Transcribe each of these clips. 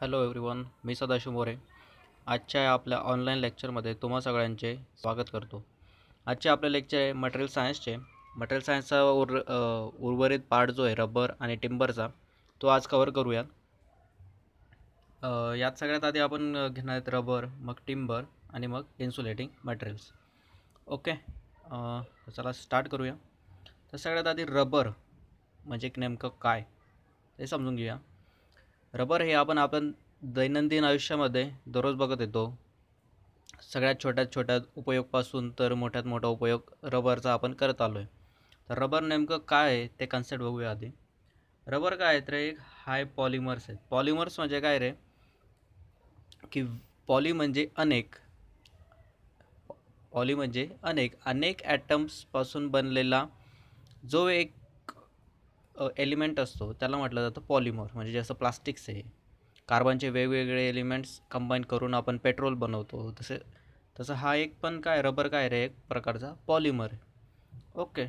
hello everyone मी सदाशिव मोरे आजच्या या आपल्या ऑनलाईन लेक्चरमध्ये तुम्हा सगळ्यांचे स्वागत करतो आजचे आपले लेक्चर आहे मटेरियल सायन्सचे मटेरियल सायन्सचा उर उर्वरित पार्ट जो आहे रबर आणि टिंबरचा तो आज कवर करूयात यात सगळ्यात आधी आपण घेणार आहेत रबर मग टिंबर आणि मग इन्सुलेटिंग मटेरियल्स ओके चला स्टार्ट करूया तर सगळ्यात आधी रबर म्हणजे नेमकं काय ते समजून घेऊया रबर हे आपण आपण दैनंदिन आयुष्यामध्ये दररोज बघत येतो सगळ्यात छोट्यात छोट्या उपयोगपासून तर मोठ्यात मोठा उपयोग रबरचा आपण करत आलो आहे तर रबर नेमकं काय आहे ते कन्सेप्ट बघूया आधी रबर काय आहे तर एक हाय पॉलिमर्स आहेत पॉलिमर्स म्हणजे काय रे की पॉली म्हणजे अनेक पॉली म्हणजे अनेक अनेक ॲटम्सपासून बनलेला जो एक एलिमेंट असतो त्याला म्हटलं जातं पॉलिमर म्हणजे जसं प्लास्टिक्स आहे कार्बनचे वेगवेगळे एलिमेंट्स कंबाईन करून आपण पेट्रोल बनवतो तसे तसं हा एक पण काय रबर काय रे एक प्रकारचा पॉलिमर आहे ओके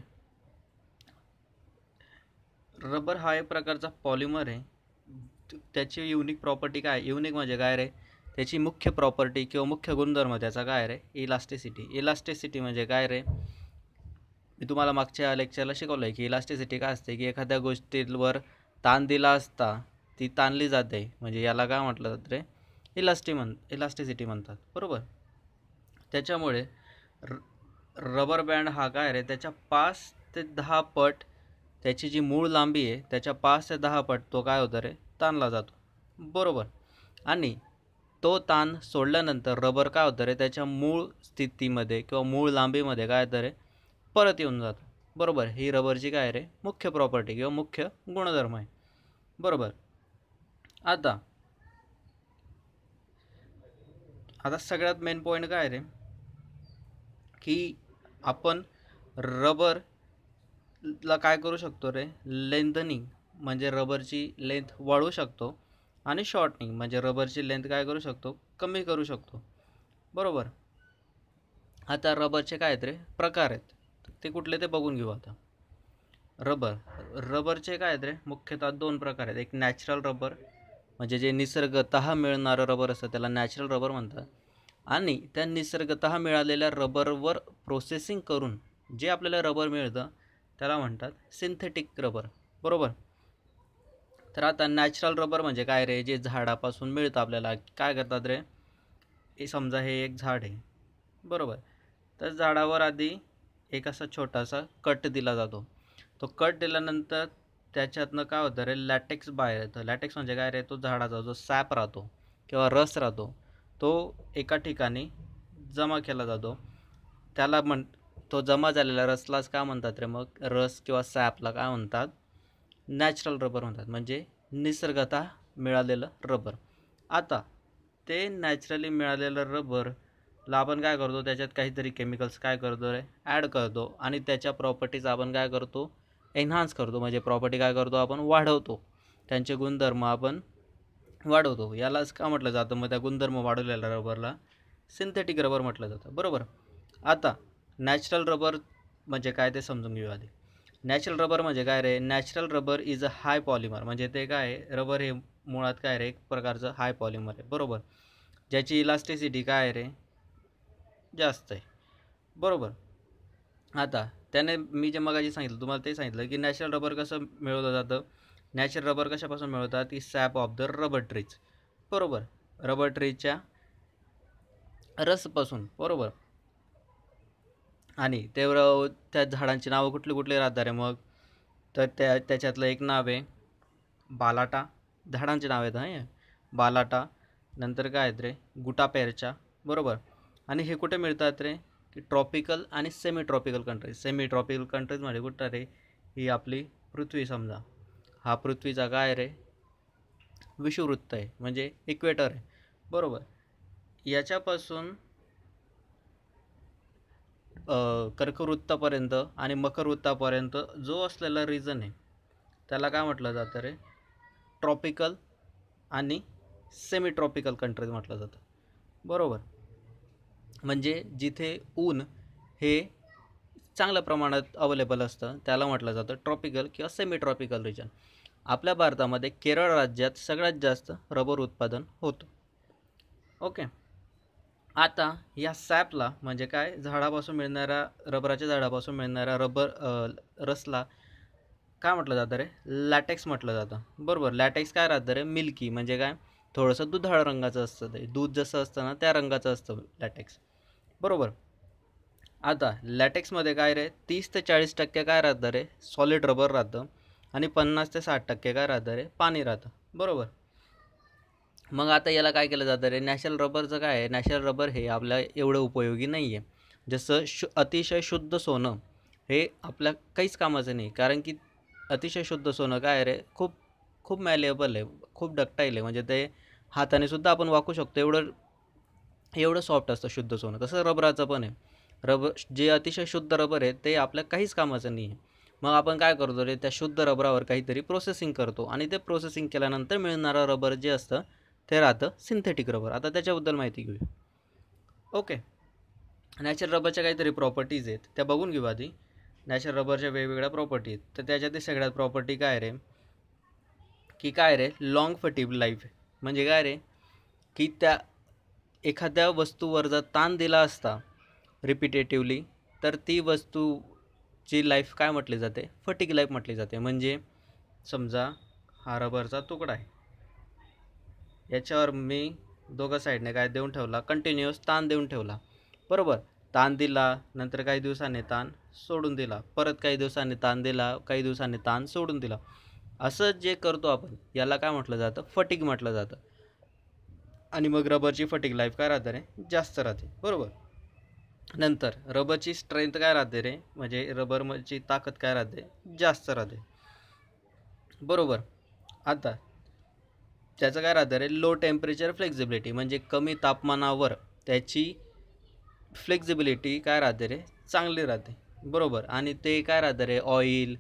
रबर हा एक प्रकारचा पॉलिमर आहे त्याची युनिक प्रॉपर्टी काय युनिक म्हणजे काय रे त्याची मुख्य प्रॉपर्टी किंवा मुख्य गुणधर्म त्याचा काय रे इलास्टिसिटी इलास्टिसिटी म्हणजे काय रे मी तुम्हाला मागच्या लेक्चरला शिकवलं आहे की इलास्टिसिटी काय असते की एखाद्या गोष्टीवर ताण दिला असता ती ताणली जाते म्हणजे याला काय म्हटलं जातं रे इलास्टी म्हण इलास्टिसिटी म्हणतात बरोबर त्याच्यामुळे र रबर बँड हा काय रे त्याच्या पाच ते दहा पट त्याची जी मूळ लांबी आहे त्याच्या पाच ते दहा पट तो काय होतो रे ताणला जातो बरोबर आणि तो ताण सोडल्यानंतर रबर काय होतं रे त्याच्या मूळ स्थितीमध्ये किंवा मूळ लांबीमध्ये काय होतं रे परत येऊन जातो बरोबर ही रबरची काय रे मुख्य प्रॉपर्टी किंवा मुख्य गुणधर्म आहे बरोबर आता आता सगळ्यात मेन पॉईंट काय रे की आपण रबर ला काय करू शकतो रे लेंथनिंग म्हणजे रबरची लेंथ वाढवू शकतो आणि शॉर्टनिंग म्हणजे रबरची लेंथ काय करू शकतो कमी करू शकतो बरोबर आता रबरचे काय आहेत रे प्रकार आहेत ते कुठले ते बघून घेऊ आता रबर रबरचे काय आहेत रे मुख्यतः दोन प्रकार आहेत एक नॅचरल रबर म्हणजे जे निसर्गत मिळणारं रबर असतं त्याला नॅचरल रबर म्हणतात आणि त्या निसर्गत मिळालेल्या रबरवर प्रोसेसिंग करून जे आपल्याला रबर मिळतं त्याला म्हणतात सिंथेटिक रबर बरोबर तर आता नॅचरल रबर म्हणजे काय रे जे झाडापासून मिळतं आपल्याला काय करतात रे हे समजा हे एक झाड आहे बरोबर तर झाडावर आधी एक असा छोटासा कट दिला जातो तो कट दिल्यानंतर त्याच्यातनं काय होतं रे लॅटेक्स बाहेर येतं लॅटेक्स म्हणजे काय रे तो झाडाचा जो सॅप राहतो किंवा रस राहतो तो एका ठिकाणी जमा केला जातो त्याला म्हण तो जमा झालेला रसलाच काय म्हणतात रे मग रस किंवा सॅपला काय म्हणतात नॅचरल रबर म्हणतात म्हणजे निसर्गता मिळालेलं रबर आता ते नॅचरली मिळालेलं रबर आपण काय करतो त्याच्यात काहीतरी केमिकल्स काय करतो रे ॲड करतो आणि त्याच्या प्रॉपर्टीज आपण काय करतो एन्हान्स करतो म्हणजे प्रॉपर्टी काय करतो आपण वाढवतो त्यांचे गुणधर्म आपण वाढवतो यालाच का म्हटलं जातं मग त्या गुणधर्म वाढवलेल्या रबरला सिंथेटिक रबर म्हटलं जातं बरोबर आता नॅचरल रबर म्हणजे काय ते समजून घेऊ आधी नॅचरल रबर म्हणजे काय रे natural rubber is a high polymer म्हणजे ते काय रबर हे मुळात काय रे एक प्रकारचं हाय पॉलिमर आहे बरोबर ज्याची इलास्टिसिटी काय रे जास्त आहे बरोबर आता त्याने मी जे मगाशी सांगितलं तुम्हाला ते सांगितलं की नॅचरल रबर कसं मिळवलं जातं नॅचरल रबर कशापासून मिळवतात ती sap of the rubber trees बरोबर रबर ट्रीजच्या रसपासून बरोबर आणि ते त्या झाडांची नावं कुठली कुठली राहतात रे मग तर त्या त्याच्यातलं एक नाव आहे बालाटा झाडांचे नाव आहेत हां बालाटा नंतर काय आहेत रे गुटापेरच्या बरोबर आणि हे कुठे मिळतात रे की ट्रॉपिकल आणि semi tropical countries semi tropical countries म्हणजे कुठं रे ही आपली पृथ्वी समजा हा पृथ्वीचा काय रे विषुवृत्त आहे म्हणजे इक्वेटर आहे बरोबर याच्यापासून कर्कवृत्तापर्यंत आणि मकरवृत्तापर्यंत जो असलेला रिजन आहे त्याला काय म्हटलं जातं रे ट्रॉपिकल आणि सेमी ट्रॉपिकल कंट्रीज म्हटलं जातं बरोबर म्हणजे जिथे ऊन हे चांगल्या प्रमाणात अवेलेबल असतं त्याला म्हटलं जातं ट्रॉपिकल किंवा सेमी ट्रॉपिकल रिजन आपल्या भारतामध्ये केरळ राज्यात सगळ्यात जास्त रबर उत्पादन होतं ओके आता या सॅपला म्हणजे काय झाडापासून मिळणाऱ्या रबराच्या झाडापासून मिळणाऱ्या रबर रसला काय म्हटलं जातं रे लॅटेक्स म्हटलं जातं बरोबर लॅटेक्स काय राहतं रे मिल्की म्हणजे काय थोडंसं दुधाळ रंगाचं असतं ते दूध जसं असतं ना त्या रंगाचं असतं लॅटेक्स बरोबर आता लॅटेक्समध्ये काय रे तीस ते चाळीस टक्के काय राहतं रे सॉलिड रबर राहतं आणि पन्नास ते साठ टक्के काय राहतं रे पाणी राहतं बरोबर मग आता याला काय केलं जातं रे नॅशनल रबरचं काय आहे नॅचरल रबर हे आपल्या एवढं उपयोगी नाही आहे जसं शु अतिशय शुद्ध सोनं हे आपल्या काहीच कामाचं नाही कारण की अतिशय शुद्ध सोनं काय रे खूप खूप मॅलेबल आहे खूप डक्टाईल आहे म्हणजे ते हाताने सुद्धा आपण वाकू शकतो एवढं एवढं सॉफ्ट असतं शुद्ध सोनं तसं रबराचं पण आहे रबर जे अतिशय शुद्ध रबर आहे ते आपल्या काहीच कामाचं नाही आहे मग आपण काय करतो रे त्या शुद्ध रबरावर काहीतरी प्रोसेसिंग करतो आणि ते प्रोसेसिंग केल्यानंतर मिळणारं रबर जे असतं ते राहतं सिंथेटिक रबर आता त्याच्याबद्दल माहिती घेऊया ओके नॅचरल रबरच्या काहीतरी प्रॉपर्टीज आहेत त्या बघून घेऊ आधी नॅचरल रबरच्या वेगवेगळ्या प्रॉपर्टी आहेत तर त्याच्यातील सगळ्यात प्रॉपर्टी काय रे की काय रे लॉंग फटी लाईफ म्हणजे काय रे की त्या एखाद्या वस्तूवर जर ताण दिला असता रिपिटेटिवली तर ती वस्तूची लाईफ काय म्हटली जाते फटिक लाईफ म्हटली जाते म्हणजे समजा हा रबरचा तुकडा आहे याच्यावर मी दोघं साईडने काय देऊन ठेवला कंटिन्युअस ताण देऊन ठेवला बरोबर ताण दिला नंतर काही दिवसांनी ताण सोडून दिला परत काही दिवसांनी ताण दिला काही दिवसांनी ताण सोडून दिला असं जे करतो आपण याला काय म्हटलं जातं फटिक म्हटलं जातं आणि मग रबरची फटिक लाईफ काय राहते रे जास्त राहते बरोबर नंतर रबरची स्ट्रेंथ काय राहते रे म्हणजे रबरची ताकद काय राहते जास्त राहते बरोबर आता त्याचं काय राहतं रे लो टेम्परेचर फ्लेक्झिबिलिटी म्हणजे कमी तापमानावर त्याची फ्लेक्झिबिलिटी काय राहते रे चांगली राहते बरोबर आणि ते काय राहतं रे ऑइल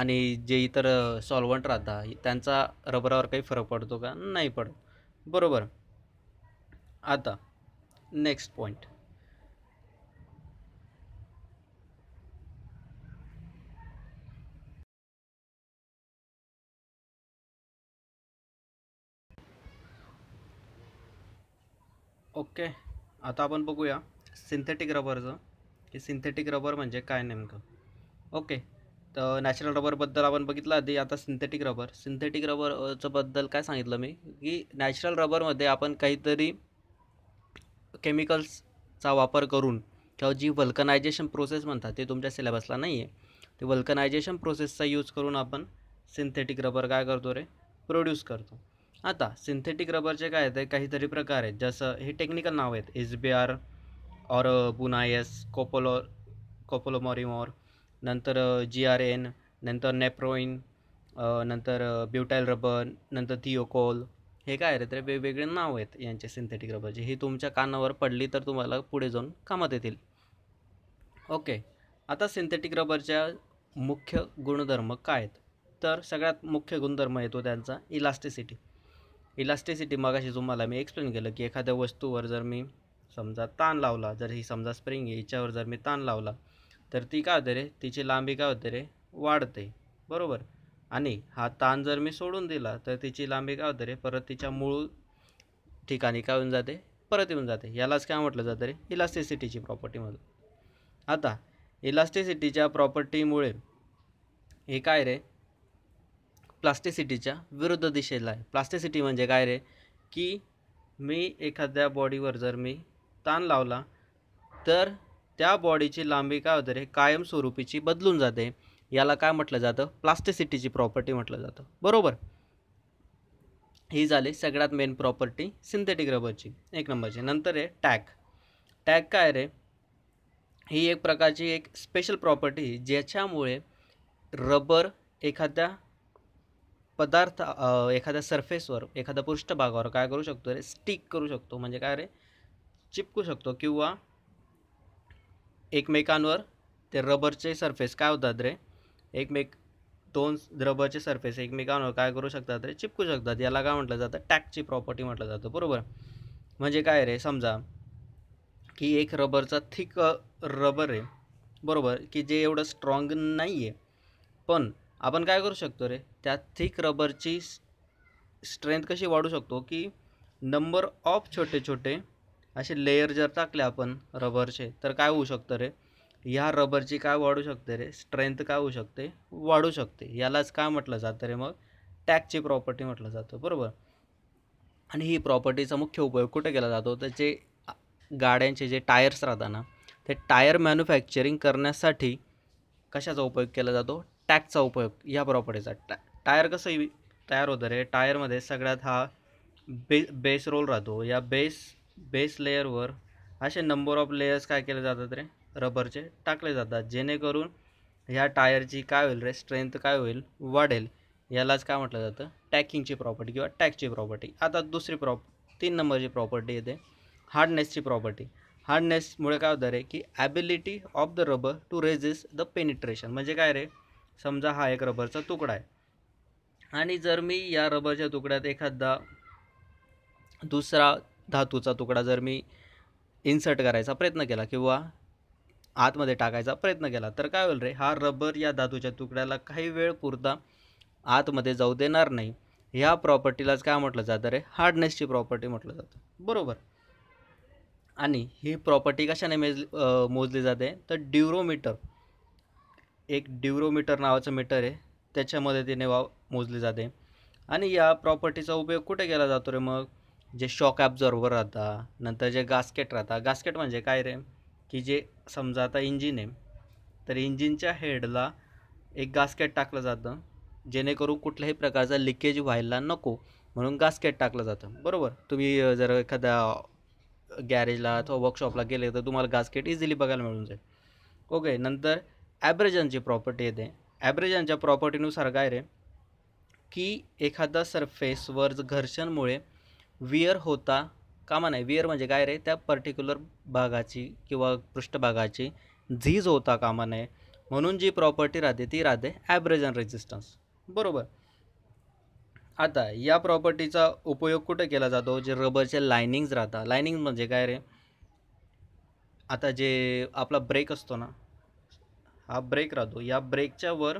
आणि जे इतर सॉल्वंट राहतात त्यांचा रबरावर काही फरक पडतो का नाही पड़, बरोबर आता नेक्स्ट पॉईंट ओके आता आपण बघूया सिंथेटिक रबरचं की सिंथेटिक रबर म्हणजे काय नेमकं ओके तर नॅचरल रबरबद्दल आपण बघितलं आधी आता सिंथेटिक रबर सिंथेटिक रबरचं बद्दल काय सांगितलं मी की नॅचरल रबरमध्ये आपण काहीतरी केमिकल्सचा वापर करून किंवा जी वल्कनायझेशन प्रोसेस म्हणतात ते तुमच्या सिलेबसला नाही आहे ते वल्कनायझेशन प्रोसेसचा यूज करून आपण सिंथेटिक रबर काय करतो रे प्रोड्यूस करतो आता सिंथेटिक रबरचे काय ते काहीतरी प्रकार आहेत जसं हे टेक्निकल नाव आहेत एस बी आर ऑर बुनायस कोपोलो कोपोलोमॉरिमॉर नंतर जी आर एन नंतर नेप्रोईन नंतर ब्युटाईल रबर नंतर थिओकोल हे काय रे तर वेगवेगळे नाव आहेत यांचे सिंथेटिक रबरचे ही तुमच्या कानावर पडली तर तुम्हाला पुढे जाऊन कामात येतील ओके आता सिंथेटिक रबरच्या मुख्य गुणधर्म काय आहेत तर सगळ्यात मुख्य गुणधर्म येतो त्यांचा इलास्टिसिटी इलास्टिसिटी मगाशी तुम्हाला मी एक्सप्लेन केलं की एखाद्या वस्तूवर जर मी समजा ताण लावला जर ही समजा स्प्रिंग आहे याच्यावर जर मी ताण लावला तर ती काय होते रे तिची लांबी काय होते रे वाढते बरोबर आणि हा ताण जर मी सोडून दिला तर तिची लांबी काय होते रे परत तिच्या मूळ ठिकाणी काय होऊन जाते परत येऊन जाते यालाच काय म्हटलं जातं रे इलास्टिसिटीची प्रॉपर्टीमधून आता इलास्टिसिटीच्या प्रॉपर्टीमुळे हे काय रे प्लास्टिसिटीच्या विरुद्ध दिशेला आहे प्लास्टिसिटी म्हणजे काय रे की मी एखाद्या बॉडीवर जर मी ताण लावला तर त्या बॉडीची लांबी काय होते रे कायमस्वरूपीची बदलून जाते याला काय म्हटलं जातं प्लास्टिसिटीची प्रॉपर्टी म्हटलं जातं बरोबर ही झाली सगळ्यात मेन प्रॉपर्टी सिंथेटिक रबरची एक नंबरची नंतर आहे टॅक टॅक काय रे ही एक प्रकारची एक स्पेशल प्रॉपर्टी ज्याच्यामुळे रबर एखाद्या पदार्थ एखाद्या सरफेसवर एखाद्या पृष्ठभागावर काय करू शकतो रे स्टिक करू शकतो म्हणजे काय रे चिपकू शकतो किंवा एकमेकांवर ते रबरचे सरफेस काय होतात रे एकमेक दोन रबरचे सरफेस एकमेकांवर काय करू शकतात रे चिपकू शकतात याला काय म्हटलं जातं टॅकची प्रॉपर्टी म्हटलं जातं बरोबर म्हणजे काय रे समजा की एक रबरचा थिक रबर आहे बरोबर की जे एवढं स्ट्रॉंग नाही आहे पण आपण काय करू शकतो रे त्या थिक रबरची स्ट्रेंथ कशी वाढू शकतो की नंबर ऑफ छोटे छोटे असे लेयर जर टाकले आपण रबरचे तर काय होऊ शकतं रे ह्या रबरची काय वाढू शकते रे स्ट्रेंथ काय होऊ शकते वाढू शकते यालाच काय म्हटलं जातं रे मग टॅगची प्रॉपर्टी म्हटलं जातं बरोबर आणि ही प्रॉपर्टीचा मुख्य उपयोग कुठे केला जातो त्याचे जे गाड्यांचे जे टायर्स राहतात ना ते टायर मॅन्युफॅक्चरिंग करण्यासाठी कशाचा उपयोग केला जातो टॅगचा उपयोग या प्रॉपर्टीचा टा टायर कसं तयार होतं रे टायरमध्ये सगळ्यात हा बे बेस रोल राहतो या बेस बेस लेयरवर असे नंबर ऑफ लेयर्स काय केले जातात रे रबरचे टाकले जातात जेणेकरून ह्या टायरची काय होईल रे स्ट्रेंथ काय होईल वाढेल यालाच काय म्हटलं जातं टॅकिंगची प्रॉपर्टी किंवा टॅकची प्रॉपर्टी आता दुसरी प्रॉप तीन नंबरची प्रॉपर्टी येते हार्डनेसची प्रॉपर्टी हार्डनेसमुळे काय होतं रे की ability of the rubber to resist the penetration म्हणजे काय रे समजा हा एक रबरचा तुकडा आहे आणि जर मी या रबरच्या तुकड्यात एखादा दुसरा धातूचा तुकडा जर मी इन्सर्ट करायचा प्रयत्न केला किंवा आतमध्ये टाकायचा प्रयत्न केला तर काय होईल रे हा रबर या धातूच्या तुकड्याला काही वेळ पुरता आतमध्ये जाऊ देणार नाही ह्या प्रॉपर्टीलाच काय म्हटलं जातं रे हार्डनेसची प्रॉपर्टी म्हटलं जातं बरोबर आणि ही प्रॉपर्टी कशाने मेज मोजली जाते तर ड्युरोमीटर एक ड्युरोमीटर नावाचं मीटर आहे त्याच्यामध्ये तिने वा मोजली जाते आणि या प्रॉपर्टीचा उपयोग कुठे केला जातो रे मग जे शॉक ॲब्झॉर्बर राहता नंतर जे गास्केट राहता गास्केट म्हणजे काय रे की जे समजा आता इंजिन आहे तर इंजिनच्या हेडला एक गास्केट टाकलं जातं जेणेकरून कुठल्याही प्रकारचा लिकेज व्हायला नको म्हणून गास्केट टाकलं जातं बरोबर तुम्ही जर एखाद्या गॅरेजला अथवा वर्कशॉपला गेले तर तुम्हाला गास्केट इझिली बघायला मिळून जाईल ओके नंतर ॲब्रेजनची प्रॉपर्टी येते ॲब्रेजनच्या प्रॉपर्टीनुसार काय रे की एखादा सरफेसवर घर्षणमुळे वियर होता कामा नाही वियर म्हणजे काय रे त्या पर्टिक्युलर भागाची किंवा पृष्ठभागाची झीज होता कामा नये म्हणून जी प्रॉपर्टी राहते ती राहते ॲब्रेजन रेजिस्टन्स बरोबर आता या प्रॉपर्टीचा उपयोग कुठे केला जातो जे रबरचे लायनिंग्ज राहतात लायनिंग म्हणजे काय रे आता जे आपला ब्रेक असतो ना हा ब्रेक राहतो या ब्रेकच्या वर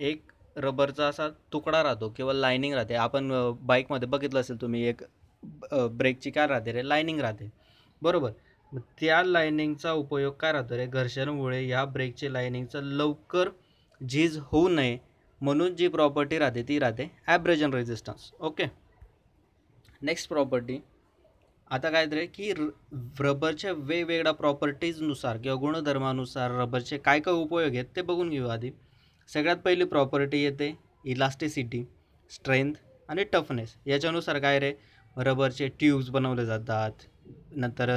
एक रबरचा असा तुकडा राहतो किंवा लायनिंग राहते आपण बाईकमध्ये बघितलं असेल तुम्ही एक ब्रेकची काय राहते रे लायनिंग राहते बरोबर मग त्या लायनिंगचा उपयोग काय राहतो रे घर्षणमुळे या ब्रेकचे लायनिंगचं लवकर झीज होऊ नये म्हणून जी प्रॉपर्टी राहते ती राहते abrasion resistance okay next property आता काय रे की रबरच्या वेगवेगळ्या प्रॉपर्टीजनुसार किंवा गुणधर्मानुसार रबरचे काय काय उपयोग आहेत ते बघून घेऊ आधी सगळ्यात पहिली प्रॉपर्टी येते इलास्टिसिटी स्ट्रेंथ आणि टफनेस याच्यानुसार काय रे रबरचे ट्यूब्स बनवले जातात नंतर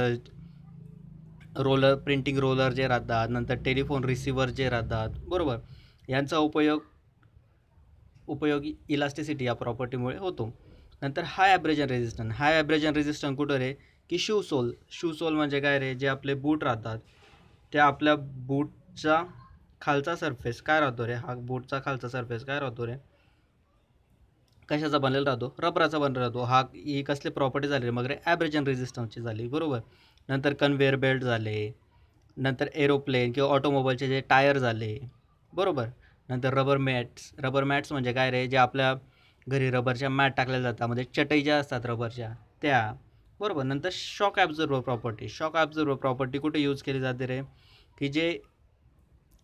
रोलर प्रिंटिंग रोलर जे राहतात नंतर टेलिफोन रिसिव्हर जे राहतात बरोबर यांचा उपयोग उपयोग इलास्टिसिटी या प्रॉपर्टीमुळे होतो नंतर हाय ॲब्रेजन रेजिस्टन हाय ॲब्रेजन रेजिस्टन कुठं रे की शू सोल शू सोल म्हणजे काय रे जे आपले बूट राहतात त्या आपल्या बूटचा खालचा सरफेस काय राहतो रे हा बोटचा खालचा सरफेस काय राहतो रे कशाचा बनलेला राहतो रबराचा बनलेला राहतो हा ही कसली प्रॉपर्टी झाली रे मग रे अँड रेझिस्टन्सची झाली बरोबर नंतर कन्व्हेअर बेल्ट झाले नंतर एरोप्लेन किंवा ऑटोमोबाईलचे जे टायर झाले बरोबर नंतर रबर मॅट्स रबर मॅट्स म्हणजे काय रे जे आपल्या घरी रबरच्या मॅट टाकल्या जातात म्हणजे चटई ज्या असतात रबरच्या त्या बरोबर नंतर shock absorber property shock absorber property कुठे यूज केली जाते रे की जे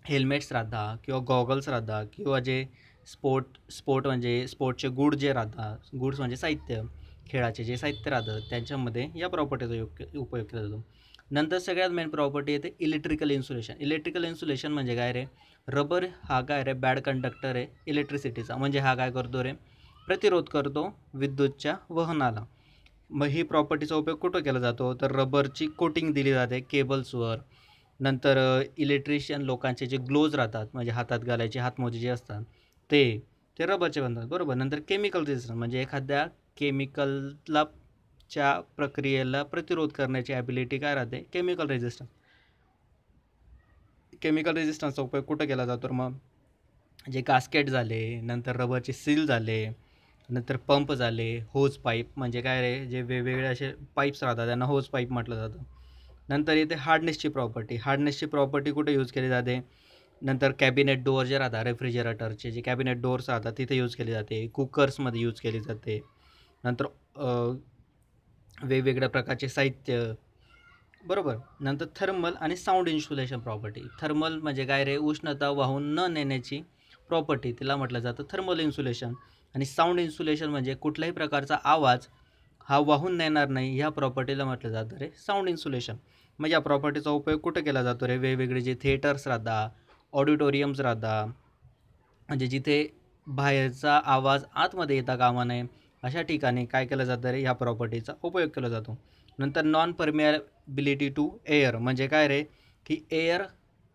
हेल्मेट्स राहता किंवा गॉगल्स राहता किंवा जे स्पोर्ट स्पोर्ट म्हणजे स्पोर्टचे गुड जे राहतात गुड्स म्हणजे साहित्य खेळाचे जे साहित्य राहतं त्यांच्यामध्ये या प्रॉपर्टीचा योग्य उपयोग केला जातो नंतर सगळ्यात मेन प्रॉपर्टी येते इलेक्ट्रिकल इन्सुलेशन इलेक्ट्रिकल इन्सुलेशन म्हणजे काय रे रबर हा काय रे बॅड कंडक्टर आहे इलेक्ट्रिसिटीचा म्हणजे हा काय करतो रे प्रतिरोध करतो विद्युतच्या वहनाला मग ही प्रॉपर्टीचा उपयोग कुठं केला जातो तर रबरची कोटिंग दिली जाते केबल्सवर नंतर इलेक्ट्रिशियन लोकांचे जे ग्लोज राहतात म्हणजे हातात घालायचे हातमोजे जे असतात ते ते रबरचे बनतात बरोबर नंतर केमिकल रेझिस्टन्स म्हणजे एखाद्या केमिकलला च्या प्रक्रियेला प्रतिरोध करण्याची ॲबिलिटी काय राहते केमिकल रेजिस्टन्स केमिकल रेजिस्टन्सचा उपयोग कुठं केला जातो मग जे कास्केट झाले नंतर रबरचे सील झाले नंतर पंप झाले होज पाईप म्हणजे काय रे जे वेगवेगळे असे पाईप्स राहतात त्यांना होज पाईप म्हटलं जातं नंतर येते हार्डनेसची प्रॉपर्टी हार्डनेसची प्रॉपर्टी कुठे यूज केली जाते नंतर कॅबिनेट डोअर जे राहतात रेफ्रिजरेटरचे जे कॅबिनेट डोअर्स राहतात तिथे यूज केली जाते कुकर्समध्ये यूज केली जाते नंतर वेगवेगळ्या प्रकारचे साहित्य बरोबर नंतर थर्मल आणि साऊंड इन्सुलेशन प्रॉपर्टी थर्मल म्हणजे काय रे उष्णता वाहून न नेण्याची प्रॉपर्टी तिला म्हटलं जातं थर्मल इन्सुलेशन आणि साऊंड इन्सुलेशन म्हणजे कुठल्याही प्रकारचा आवाज हा वाहून नेणार नाही ह्या प्रॉपर्टीला म्हटलं जातं रे साऊंड इन्सुलेशन मग या प्रॉपर्टीचा उपयोग कुठं केला जातो रे वेगवेगळे जे थिएटर्स राहता ऑडिटोरियम्स राहता म्हणजे जिथे बाहेरचा आवाज आतमध्ये येता कामा नये अशा ठिकाणी काय केलं जातं रे ह्या प्रॉपर्टीचा उपयोग केला जातो नंतर नॉन परमिएबिलिटी टू एअर म्हणजे काय रे की एअर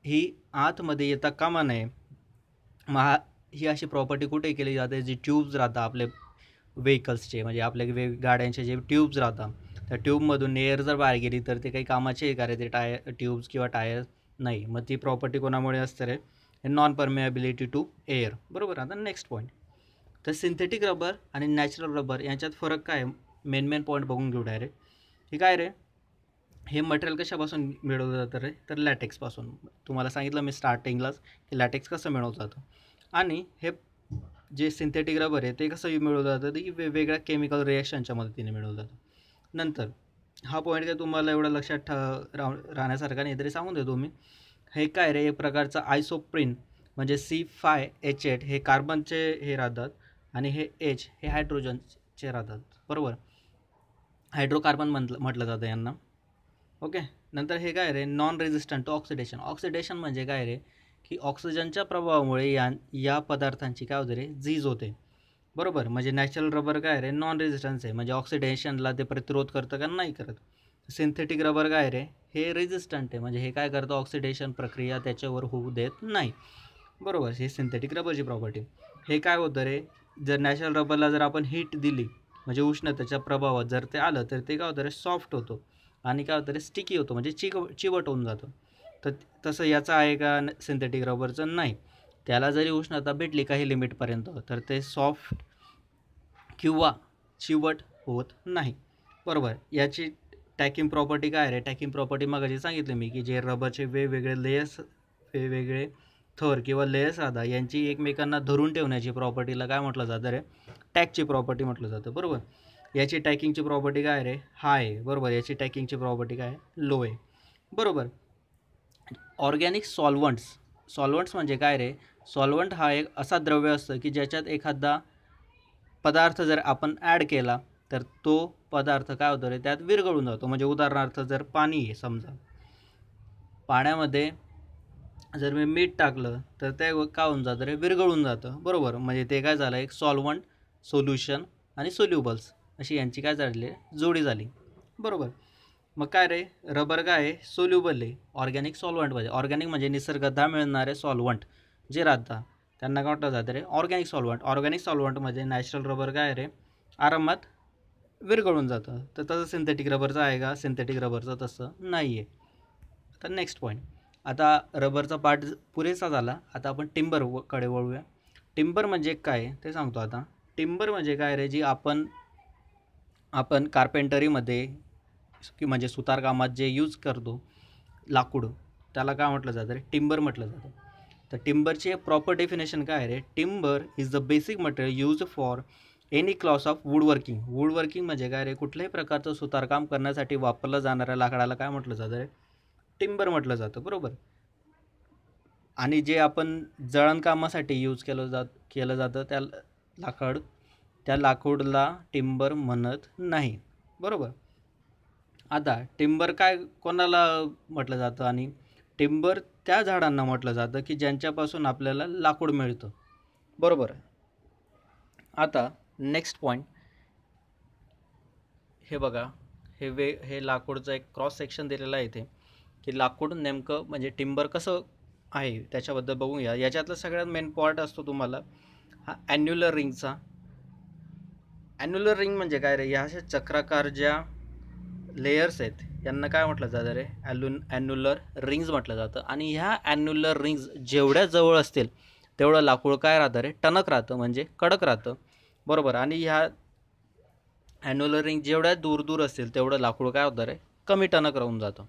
ही आतमध्ये येता कामा नये महा ही अशी प्रॉपर्टी कुठे केली जाते जी ट्यूब्स राहतात आपले व्हेकल्सचे म्हणजे आपल्या वे गाड्यांचे जे ट्यूब्स राहतात त्या ट्यूबमधून एअर जर बाहेर गेली तर ते काही कामाचे आहे का रे ते टायर ट्यूब्स किंवा टायर नाही मग ती प्रॉपर्टी कोणामुळे असते रे नॉन परमेबिलिटी टू एअर बरोबर आता नेक्स्ट पॉईंट तर सिंथेटिक रबर आणि नॅचरल रबर यांच्यात फरक काय मेन मेन पॉईंट बघून घेऊ डायरेक्ट हे काय रे हे मटेरियल कशापासून मिळवलं जातं रे तर लॅटेक्सपासून तुम्हाला सांगितलं मी स्टार्टिंगलाच की लॅटेक्स कसं मिळवलं जातं आणि हे जे सिंथेटिक रबर आहे ते कसं मिळवलं जातं की वेगवेगळ्या केमिकल रिॲक्शनच्या मदतीने मिळवलं जातं नंतर हा पॉईंट काय तुम्हाला एवढा लक्षात ठ राह राहण्यासारखा नाही तरी सांगून देतो मी हे काय रे एक प्रकारचं आयसोप्रिन म्हणजे सी फाय एच एट हे कार्बनचे हे राहतात आणि हे एच हे हायड्रोजनचे राहतात बरोबर हायड्रोकार्बन म्हटलं म्हटलं जातं यांना ओके नंतर हे काय रे non resistant to oxidation oxidation म्हणजे काय रे की ऑक्सिजनच्या प्रभावामुळे या या पदार्थांची काय होते रे झीज होते बरोबर म्हणजे नॅचरल रबर काय रे नॉन रेजिस्टन्स आहे म्हणजे ऑक्सिडेशनला ते प्रतिरोध करतं का नाही करत सिंथेटिक रबर काय रे हे रेजिस्टंट आहे म्हणजे हे काय करतं ऑक्सिडेशन प्रक्रिया त्याच्यावर होऊ देत नाही बरोबर हे सिंथेटिक रबरची प्रॉपर्टी हे काय होतं रे जर नॅचरल रबरला जर आपण हीट दिली म्हणजे उष्णतेच्या प्रभावात जर ते आलं तर ते काय होतं रे सॉफ्ट होतो आणि काय होतं रे स्टिकी होतो म्हणजे चिक चिवट होऊन जातं तर तसं याचा आहे का सिंथेटिक रबरचं नाही त्याला जरी उष्णता भेटली काही लिमिटपर्यंत तर ते सॉफ्ट किंवा चिवट होत नाही बरोबर याची टॅकिंग प्रॉपर्टी काय रे टॅकिंग प्रॉपर्टी मगाशी सांगितलं मी की जे रबरचे वेगवेगळे लेयर्स वेगवेगळे थर किंवा लेयर्स राहतात यांची एकमेकांना धरून ठेवण्याची प्रॉपर्टीला काय म्हटलं जातं रे टॅकची प्रॉपर्टी म्हटलं जातं बरोबर याची टॅकिंगची प्रॉपर्टी काय रे हाय बरोबर याची टॅकिंगची प्रॉपर्टी काय लो आहे बरोबर ऑर्गॅनिक सॉल्वंट्स सॉल्वंट्स म्हणजे काय रे सॉल्वंट हा एक असा द्रव्य असतं की ज्याच्यात एखादा पदार्थ जर आपण ॲड केला तर तो पदार्थ काय होतो रे त्यात विरघळून जातो म्हणजे उदाहरणार्थ जर पाणी आहे समजा पाण्यामध्ये जर मी मीठ टाकलं तर ते काय होऊन जातं रे विरघळून जातं बरोबर म्हणजे ते काय झालं एक सॉल्वंट सोल्युशन आणि सोल्युबल्स अशी यांची काय झाली जोडी झाली बरोबर मग काय रे रबर काय आहे सोल्युबल आहे ऑर्गॅनिक सॉल्वंट म्हणजे ऑर्गॅनिक म्हणजे निसर्गदा मिळणारे सॉल्वंट जे राहतात त्यांना काय वाटलं जातं रे ऑर्गॅनिक सॉल्वंट ऑर्गॅनिक सॉल्वंट म्हणजे नॅचरल रबर काय रे आरामात विरघळून जातं तर तसं सिंथेटिक रबरचं आहे का सिंथेटिक रबरचं तसं नाही आहे आता नेक्स्ट पॉईंट आता रबरचा पार्ट पुरेसा झाला आता आपण टिंबर कडे वळूया टिंबर म्हणजे काय ते सांगतो आता टिंबर म्हणजे काय रे जी आपण आपण कार्पेंटरीमध्ये की म्हणजे सुतारकामात जे यूज करतो लाकूड त्याला काय म्हटलं जातं रे टिंबर म्हटलं जातं तर टिंबरचे प्रॉपर डेफिनेशन काय रे timber is the basic material use for any class of wood working म्हणजे काय रे कुठल्याही प्रकारचं सुतारकाम करण्यासाठी वापरलं जाणाऱ्या लाकडाला काय म्हटलं जातं रे टिंबर म्हटलं जातं बरोबर आणि जे आपण जळणकामासाठी यूज केलं जात केलं जातं त्या लाकड त्या लाकूडला टिंबर म्हणत नाही बरोबर आता टिंबर काय कोणाला म्हटलं जातं आणि टिंबर त्या झाडांना म्हटलं जातं की ज्यांच्यापासून आपल्याला लाकूड मिळतं बरोबर आता नेक्स्ट पॉईंट हे बघा हे वे हे लाकूडचं एक क्रॉस सेक्शन दिलेलं आहे इथे की लाकूड नेमकं म्हणजे टिंबर कसं आहे त्याच्याबद्दल बघूया याच्यातला सगळ्यात मेन पॉईंट असतो तुम्हाला हा ॲन्युलर रिंगचा ॲन्युलर रिंग म्हणजे काय रे ह्या अशा चक्राकार ज्या लेयर्स आहेत यांना काय म्हटलं जातं रे ॲल्युन ॲन्युलर रिंग्ज म्हटलं जातं आणि ह्या ॲन्युलर रिंग्ज जेवढ्या जवळ असतील तेवढं लाकूड काय राहतं रे टणक राहतं म्हणजे कडक राहतं बरोबर आणि ह्या ॲन्युलर रिंग जेवढ्या दूर दूर असतील तेवढं लाकूड काय होतं रे कमी टणक राहून जातं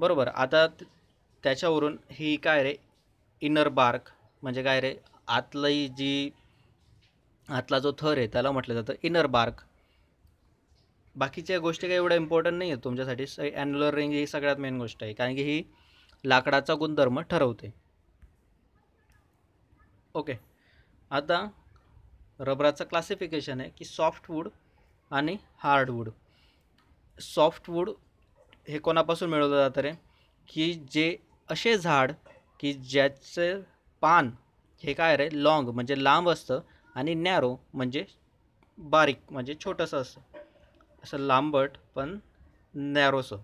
बरोबर आता त्याच्यावरून ही काय रे इनर बार्क म्हणजे काय रे आतलं जी आतला जो थर आहे त्याला म्हटलं जातं इनर बार्क बाकीच्या गोष्टी काही एवढ्या इम्पॉर्टंट नाही आहेत तुमच्यासाठी स ॲन्युलर रेंज ही सगळ्यात मेन गोष्ट आहे कारण की ही लाकडाचा गुणधर्म ठरवते ओके आता रबराचं क्लासिफिकेशन आहे की सॉफ्टवूड आणि हार्डवूड सॉफ्टवूड हे कोणापासून मिळवलं जातं रे की जे असे झाड की ज्याचे पान हे काय रे लाँग म्हणजे लांब असतं आणि नॅरो म्हणजे बारीक म्हणजे छोटंसं असतं असं लांबट पण नॅरोसं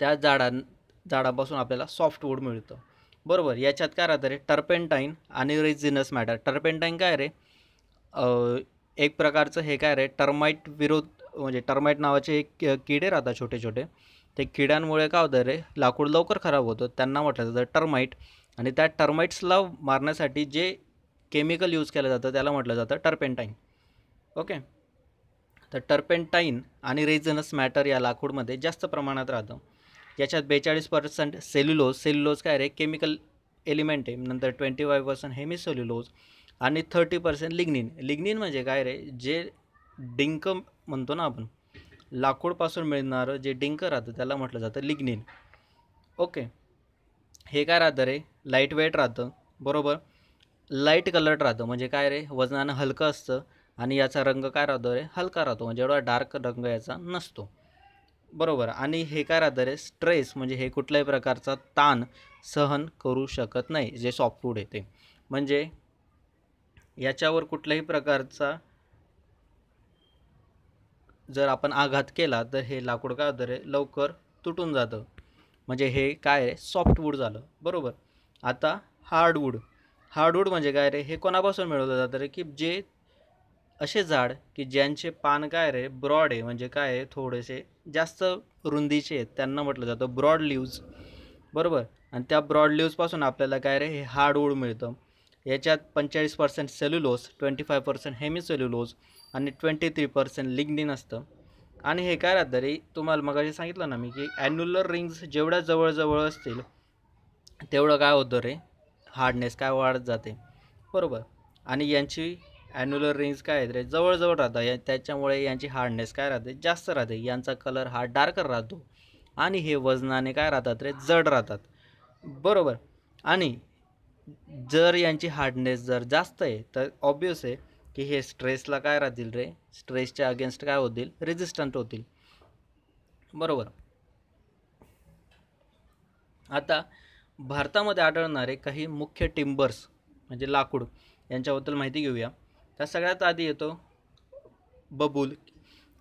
त्या झाडा झाडापासून आपल्याला सॉफ्टवूड मिळतं बरोबर याच्यात काय राहतं रे टर्पेंटाईन आणि रेजिनस मॅटर टर्पेंटाईन काय रे एक प्रकारचं हे काय रे टर्माईट विरोध म्हणजे टर्माईट नावाचे एक किडे राहतात छोटे छोटे ते किड्यांमुळे काय होतं रे लाकूड लवकर खराब होतं त्यांना म्हटलं जातं टर्माईट आणि त्या टर्माईट्सला मारण्यासाठी जे केमिकल यूज केलं जातं त्याला म्हटलं जातं टर्पेंटाईन ओके तर टर्पेंटाईन आणि रेझनस मॅटर या लाकूडमध्ये जास्त प्रमाणात राहतं याच्यात बेचाळीस पर्सेंट सेल्युलोज सेल्युलोज काय रे केमिकल एलिमेंट आहे नंतर ट्वेंटी फाय पर्सेंट हेमिसेल्युलोज आणि थर्टी पर्सेंट लिग्निन लिग्निन म्हणजे काय रे जे डिंक म्हणतो ना आपण लाकूडपासून मिळणारं जे डिंक राहतं त्याला म्हटलं जातं लिग्निन ओके हे काय राहतं रे लाईट वेट राहतं बरोबर लाईट कलर्ड राहतं म्हणजे काय रे वजनानं हलकं असतं आणि याचा रंग काय राहतो रे हलका राहतो म्हणजे एवढा डार्क रंग याचा नसतो बरोबर आणि हे काय राहतं रे स्ट्रेस म्हणजे हे कुठल्याही प्रकारचा ताण सहन करू शकत नाही जे सॉफ्टवूड येते म्हणजे याच्यावर कुठल्याही प्रकारचा जर आपण आघात केला तर हे लाकूड काय होतं लवकर तुटून जातं म्हणजे हे काय रे सॉफ्टवूड झालं बरोबर आता हार्डवूड हार्डवूड म्हणजे काय रे हे कोणापासून मिळवलं जातं रे की जे असे झाड की ज्यांचे पान काय रे ब्रॉड आहे म्हणजे काय आहे थोडेसे जास्त रुंदीचे आहेत त्यांना म्हटलं जातं ब्रॉड लिव्ज बरोबर आणि त्या ब्रॉड लिव्जपासून आपल्याला काय रे हे हार्डवूड मिळतं याच्यात पंचेचाळीस percent cellulose twenty five percent hemi cellulose आणि ट्वेंटी थ्री पर्सेंट लिग्निन असतं आणि हे काय राहतं रे तुम्हाला मगाशी सांगितलं ना मी की ॲन्युलर रिंग्स जेवढ्या जवळजवळ असतील तेवढं काय होतं रे हार्डनेस काय वाढत जाते बरोबर आणि यांची ॲन्युलर रिंग्स काय आहेत रे जवळजवळ राहतात या त्याच्यामुळे यांची हार्डनेस काय राहते जास्त राहते यांचा कलर हा डार्कर राहतो आणि हे वजनाने काय राहतात रे जड राहतात बरोबर आणि जर यांची हार्डनेस जर जास्त आहे तर ऑब्वियस आहे की हे स्ट्रेसला काय राहतील रे स्ट्रेसच्या अगेन्स्ट काय होतील रेजिस्टंट होतील बरोबर आता भारतामध्ये आढळणारे काही मुख्य टिंबर्स म्हणजे लाकूड यांच्याबद्दल माहिती घेऊया तर सगळ्यात आधी येतो बबूल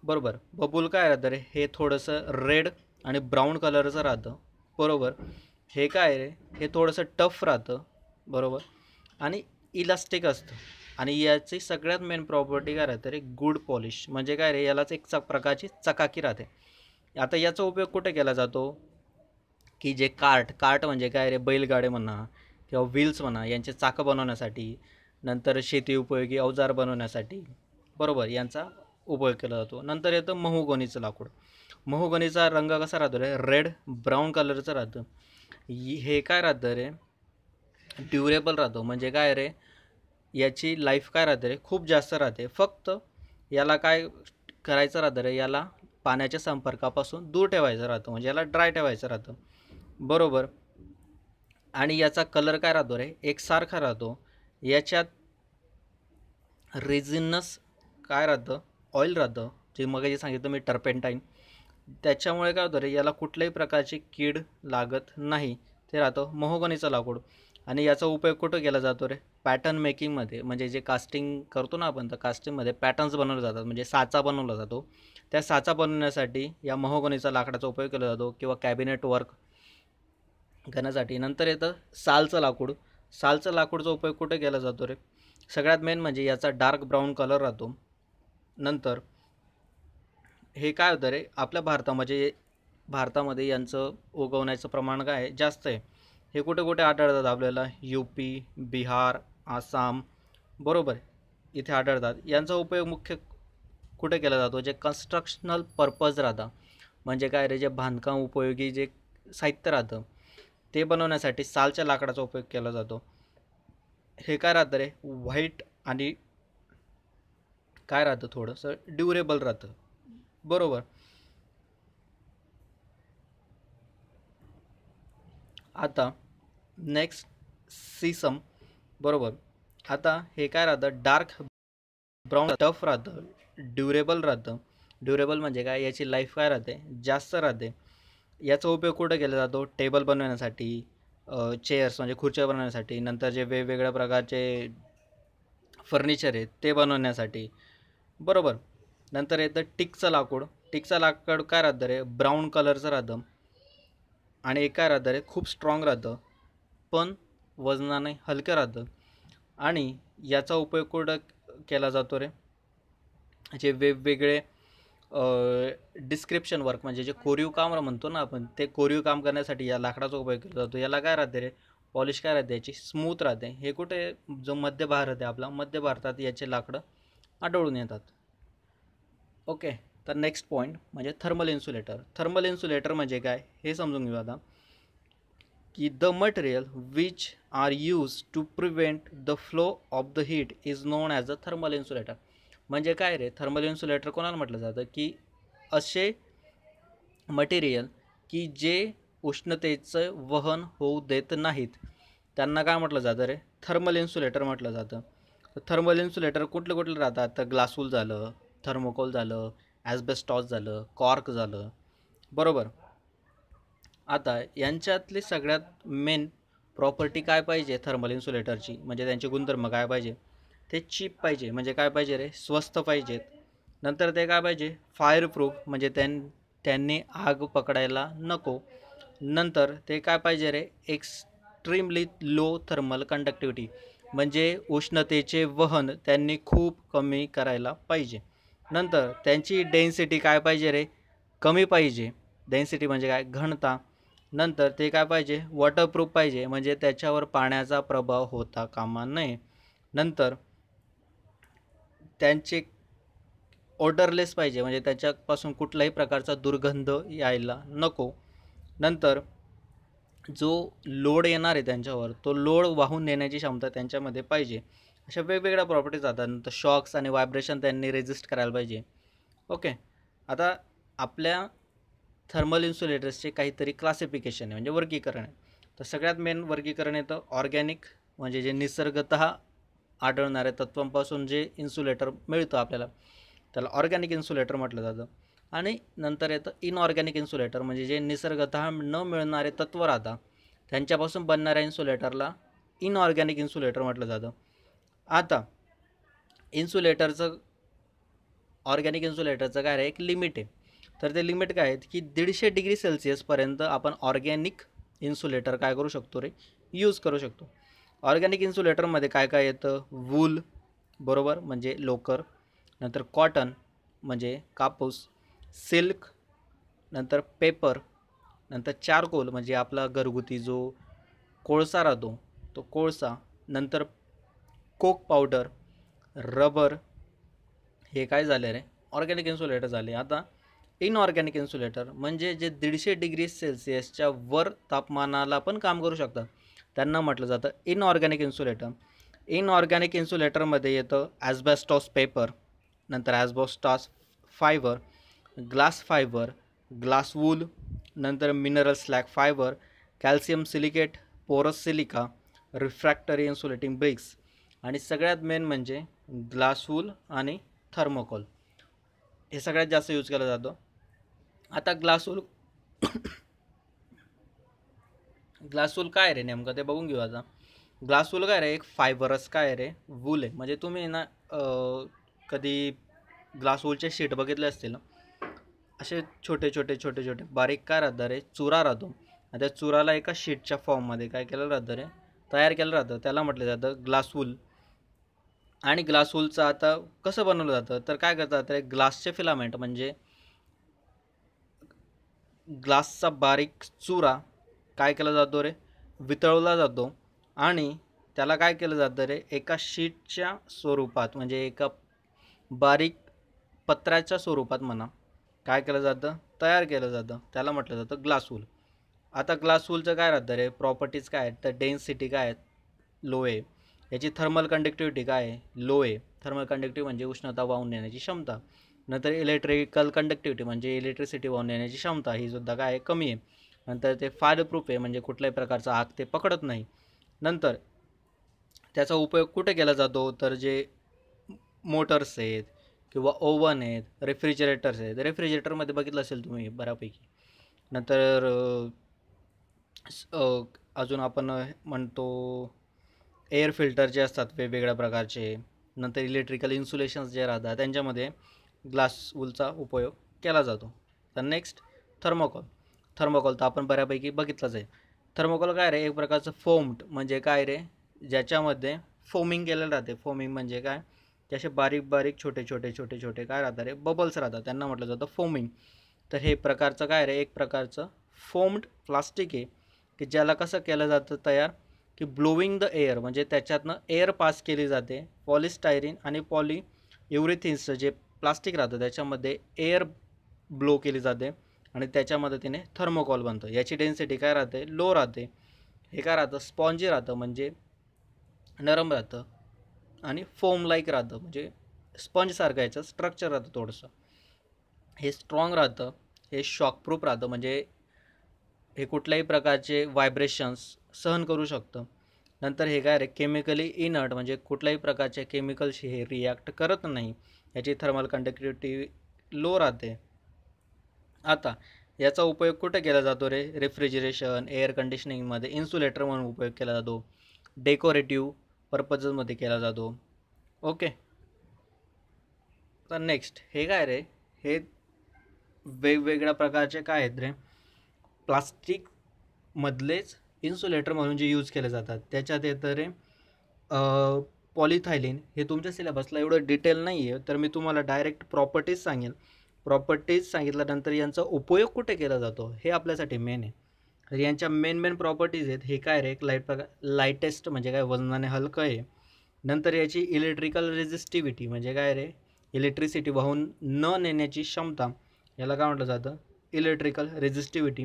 बरोबर बबूल काय राहतं रे हे थोडंसं रेड आणि ब्राऊन कलरचं राहतं बरोबर हे काय रे हे थोडंसं टफ राहतं बरोबर आणि इलास्टिक असतं आणि याची सगळ्यात मेन प्रॉपर्टी काय राहते रे गुड पॉलिश म्हणजे काय रे यालाच एक चक प्रकारची चकाकी राहते आता याचा उपयोग कुठे केला जातो की जे कार्ट कार्ट म्हणजे काय रे बैलगाडे म्हणा किंवा व्हील्स म्हणा यांचे चाकं बनवण्यासाठी नंतर शेती उपयोगी अवजार बनवण्यासाठी बरोबर यांचा उपयोग केला जातो नंतर येतं महोगणीचं लाकूड महोगणीचा रंग कसा राहतो रे रेड ब्राऊन कलरचं राहतं हे काय राहतं रे ड्युरेबल राहतो म्हणजे काय रे याची लाईफ काय राहते रे खूप जास्त राहते फक्त याला काय करायचं राहतं रे याला पाण्याच्या संपर्कापासून दूर ठेवायचं राहतं म्हणजे याला ड्राय ठेवायचं राहतं बरोबर आणि याचा कलर काय राहतो रे एकसारखा राहतो याच्यात रेझिनस काय राहतं ऑइल राहतं जे मग जे सांगितलं मी टर्पेंटाईन त्याच्यामुळे काय होतं रे याला कुठल्याही प्रकारची कीड लागत नाही ते राहतं महोगनीचं लाकूड आणि याचा उपयोग कुठं केला जातो रे पॅटर्न मेकिंगमध्ये म्हणजे जे कास्टिंग करतो ना आपण तर कास्टिंगमध्ये पॅटर्न्स बनवले जातात म्हणजे साचा बनवला जातो त्या साचा बनवण्यासाठी या महोगनीचा लाकडाचा उपयोग केला जातो किंवा कॅबिनेट वर्क करण्यासाठी नंतर येतं सालचं लाकूड सालचं लाकूडचा उपयोग कुठे केला जातो रे सगळ्यात मेन म्हणजे याचा डार्क ब्राऊन कलर राहतो नंतर हे काय होतं रे आपल्या भारतामध्ये भारतामध्ये यांचं उगवण्याचं प्रमाण काय आहे जास्त आहे हे कुठे कुठे आढळतात आपल्याला यू पी बिहार आसाम बरोबर इथे आढळतात यांचा उपयोग मुख्य कुठे केला जातो जे कन्स्ट्रक्शनल पर्पज राहतं म्हणजे काय रे जे बांधकाम उपयोगी जे साहित्य राहतं ते बनवण्यासाठी सालच्या लाकडाचा उपयोग केला जातो हे काय राहतं रे व्हाईट आणि काय राहतं थोडंसं ड्युरेबल राहतं बरोबर आता नेक्स्ट सीसम बरोबर आता हे काय राहतं डार्क ब्राऊन टफ राहतं ड्युरेबल राहतं ड्युरेबल म्हणजे काय याची लाईफ काय राहते जास्त राहते याचा उपयोग कुठं केला जातो टेबल बनवण्यासाठी चेअर्स म्हणजे खुर्च्या बनवण्यासाठी नंतर जे वेगवेगळ्या प्रकारचे फर्निचर आहे ते बनवण्यासाठी बरोबर नंतर येतं टिकचं लाकूड टिकचं लाकूड काय राहतं रे ब्राऊन कलरचं राहतं आणि एक काय राहतं रे खूप स्ट्रॉंग राहतं पण वजनाने हलकं राहतं आणि याचा उपयोग कुठं केला जातो रे जे वेगवेगळे डिस्क्रिप्शन वर्क म्हणजे जे कोरीव काम म्हणतो ना आपण ते कोरीव काम करण्यासाठी या लाकडाचा उपयोग केला जातो याला काय राहते रे पॉलिश काय राहते याची स्मूथ राहते हे कुठे जो मध्य भारत आहे आपला मध्य भारतात याचे लाकडं आढळून येतात ओके तर नेक्स्ट पॉईंट म्हणजे थर्मल इन्सुलेटर थर्मल इन्सुलेटर म्हणजे काय हे समजून घेऊ आता की the material which are use to prevent the flow of the heat is known as a thermal insulator म्हणजे काय रे थर्मल इन्सुलेटर कोणाला म्हटलं जातं की असे मटेरियल की जे उष्णतेचं वहन होऊ देत नाहीत त्यांना काय म्हटलं जातं रे थर्मल इन्सुलेटर म्हटलं जातं थर्मल इन्सुलेटर कुठलं कुठलं राहतात तर ग्लासूल झालं थर्मोकोल झालं ॲजबेस्टॉस झालं कॉर्क झालं बरोबर आता यांच्यातली सगळ्यात मेन प्रॉपर्टी काय पाहिजे थर्मल इन्सुलेटरची म्हणजे त्यांचे गुणधर्म काय पाहिजे ते चीप पाहिजे म्हणजे काय पाहिजे रे स्वस्त पाहिजेत नंतर ते काय पाहिजे फायरप्रूफ म्हणजे त्यां त्यांनी आग पकडायला नको नंतर ते काय पाहिजे रे एक्स्ट्रीमली लो थर्मल कंडक्टिव्हिटी म्हणजे उष्णतेचे वहन त्यांनी खूप कमी करायला पाहिजे नंतर त्यांची डेन्सिटी काय पाहिजे रे कमी पाहिजे डेन्सिटी म्हणजे काय घनता नंतर ते काय पाहिजे वॉटरप्रूफ पाहिजे म्हणजे त्याच्यावर पाण्याचा प्रभाव होता कामा नये नंतर त्यांचे ऑर्डरलेस पाहिजे म्हणजे त्याच्यापासून कुठल्याही प्रकारचा दुर्गंध यायला नको नंतर जो लोड येणार आहे त्यांच्यावर तो लोड वाहून नेण्याची क्षमता त्यांच्यामध्ये पाहिजे अशा वेगवेगळ्या प्रॉपर्टीज आता नंतर शॉक्स आणि व्हायब्रेशन त्यांनी रेजिस्ट करायला पाहिजे ओके आता आपल्या थर्मल इन्सुलेटर्सचे काहीतरी क्लासिफिकेशन आहे म्हणजे वर्गीकरण आहे तर सगळ्यात मेन वर्गीकरण येतं ऑर्गॅनिक म्हणजे जे निसर्गत आढळणाऱ्या तत्वांपासून जे इन्सुलेटर मिळतं आपल्याला त्याला ऑर्गॅनिक इन्सुलेटर म्हटलं जातं आणि नंतर येतं इनऑर्गॅनिक इन्सुलेटर म्हणजे जे निसर्गत न मिळणारे तत्त्व राहतात त्यांच्यापासून बनणाऱ्या इन्सुलेटरला इनऑर्गॅनिक इन्सुलेटर म्हटलं जातं आता इन्सुलेटरचं ऑर्गॅनिक इन्सुलेटरचं काय आहे एक लिमिट आहे तर ते लिमिट काय आहेत की दीडशे डिग्री सेल्सिअसपर्यंत आपण ऑर्गॅनिक इन्सुलेटर काय करू शकतो रे यूज करू शकतो ऑर्गॅनिक इन्सुलेटरमध्ये काय काय येतं वूल बरोबर म्हणजे लोकर नंतर कॉटन म्हणजे कापूस सिल्क नंतर पेपर नंतर चारकोल म्हणजे आपला घरगुती जो कोळसा राहतो तो कोळसा नंतर कोक पावडर रबर हे काय झाले रे ऑर्गॅनिक इन्सुलेटर झाले आता इनऑर्गॅनिक इन्सुलेटर म्हणजे जे दीडशे डिग्री सेल्सिअसच्या वर तापमानाला पण काम करू शकतात त्यांना म्हटलं जातं इनऑर्गॅनिक इन्सुलेटर इनऑर्गॅनिक इन्सुलेटरमध्ये येतं ॲजबॅस्टॉस पेपर नंतर asbestos fibre glass fibre glass wool नंतर mineral slag fibre calcium silicate porous silica refractory insulating bricks आणि सगळ्यात मेन म्हणजे ग्लास वूल आणि थर्मोकोल हे सगळ्यात जास्त यूज केलं जातं आता ग्लास वूल ग्लास वूल काय रे नेमकं ते बघून घेऊ आता वूल काय रे एक फायबरस काय रे वूल आहे म्हणजे तुम्ही ना कधी ग्लासवूलचे शीट बघितले असतील ना असे छोटे छोटे छोटे छोटे बारीक काय राहतं रे चुरा राहतो त्या चुराला एका शीटच्या फॉर्ममध्ये काय केलं राहतं रे तयार केलं राहतं त्याला म्हटलं जातं वूल आणि ग्लासवूलचं आता कसं बनवलं जातं तर काय करतात रे ग्लासचे फिलामेंट म्हणजे ग्लासचा बारीक चुरा काय केला जातो रे वितळवला जातो आणि त्याला काय केलं जातं रे एका शीटच्या स्वरूपात म्हणजे एका बारीक पत्राच्या स्वरूपात म्हणा काय केलं जातं तयार केलं जातं त्याला म्हटलं जातं ग्लास वूल आता ग्लास वूलचं काय राहतं रे प्रॉपर्टीज काय आहेत तर डेन्सिटी काय आहेत लो आहे याची थर्मल कंडक्टिव्हिटी काय आहे लो आहे थर्मल कंडक्टिव्ह म्हणजे उष्णता वाहून नेण्याची क्षमता नंतर इलेक्ट्रिकल कंडक्टिव्हिटी म्हणजे इलेक्ट्रिसिटी वाहून नेण्याची क्षमता ही सुद्धा काय आहे कमी आहे नंतर ते फायरप्रूफ आहे म्हणजे कुठल्याही प्रकारचा आग ते पकडत नाही नंतर त्याचा उपयोग कुठे केला जातो तर जे मोटर्स आहेत किंवा ओव्हन आहेत रेफ्रिजरेटर्स आहेत रेफ्रिजरेटरमध्ये बघितलं असेल तुम्ही बऱ्यापैकी नंतर अजून आपण म्हणतो एअर फिल्टर जे असतात वेगवेगळ्या प्रकारचे नंतर इलेक्ट्रिकल इन्सुलेशन्स जे राहतात त्यांच्यामध्ये ग्लास वूलचा उपयोग केला जातो तर नेक्स्ट थर्मोकॉल थर्मोकॉल तर आपण बऱ्यापैकी बघितलंच आहे थर्मोकॉल काय रे एक प्रकारचं फोम्ड म्हणजे काय रे ज्याच्यामध्ये फोमिंग केलेलं राहते फोमिंग म्हणजे काय ते असे बारीक बारीक छोटे छोटे छोटे छोटे काय राहतात रे बबल्स राहतात त्यांना म्हटलं जातं फोमिंग तर हे प्रकारचं काय रे एक प्रकारचं फोम्ड प्लास्टिक आहे की ज्याला कसं केलं जातं तयार की ब्लोविंग द एअर म्हणजे त्याच्यातनं एअर पास केली जाते पॉलिस्टायरीन आणि पॉली युरिथिन्सचं जे प्लास्टिक राहतं त्याच्यामध्ये एअर ब्लो केली जाते आणि त्याच्या मदतीने थर्मोकॉल बनतं याची डेन्सिटी काय राहते लो राहते हे काय राहतं स्पॉन्जी राहतं म्हणजे नरम राहतं आणि फोम लाईक राहतं म्हणजे स्पंजसारखं याचं स्ट्रक्चर राहतं थोडंसं हे स्ट्रॉंग राहतं हे शॉकप्रूफ राहतं म्हणजे हे कुठल्याही प्रकारचे व्हायब्रेशन्स सहन करू शकतं नंतर हे काय रे केमिकली इनर्ट म्हणजे कुठल्याही प्रकारच्या केमिकलशी हे रिॲक्ट करत नाही याची थर्मल कंडक्टिव्हिटी लो राहते आता याचा उपयोग कुठे केला जातो रे रेफ्रिजरेशन एअर कंडिशनिंगमध्ये इन्सुलेटर म्हणून उपयोग केला जातो डेकोरेटिव्ह पर्पजेसमध्ये केला जातो ओके तर नेक्स्ट हे काय रे हे वेगवेगळ्या प्रकारचे काय आहेत रे प्लास्टिकमधलेच इन्सुलेटर म्हणून जे यूज केले जातात त्याच्यात येतं रे पॉलिथायलिन हे तुमच्या सिलेबसला एवढं डिटेल नाही आहे तर मी तुम्हाला डायरेक्ट प्रॉपर्टीज सांगेन प्रॉपर्टीज सांगितल्यानंतर यांचा उपयोग कुठे केला जातो हे आपल्यासाठी मेन आहे तर यांच्या मेन मेन प्रॉपर्टीज आहेत हे काय रे एक लाईट प्रकार लाईटेस्ट म्हणजे काय वजनाने हलकं आहे नंतर याची इलेक्ट्रिकल रेजिस्टिव्हिटी म्हणजे काय रे इलेक्ट्रिसिटी वाहून न नेण्याची क्षमता याला काय म्हटलं जातं इलेक्ट्रिकल रेजिस्टिव्हिटी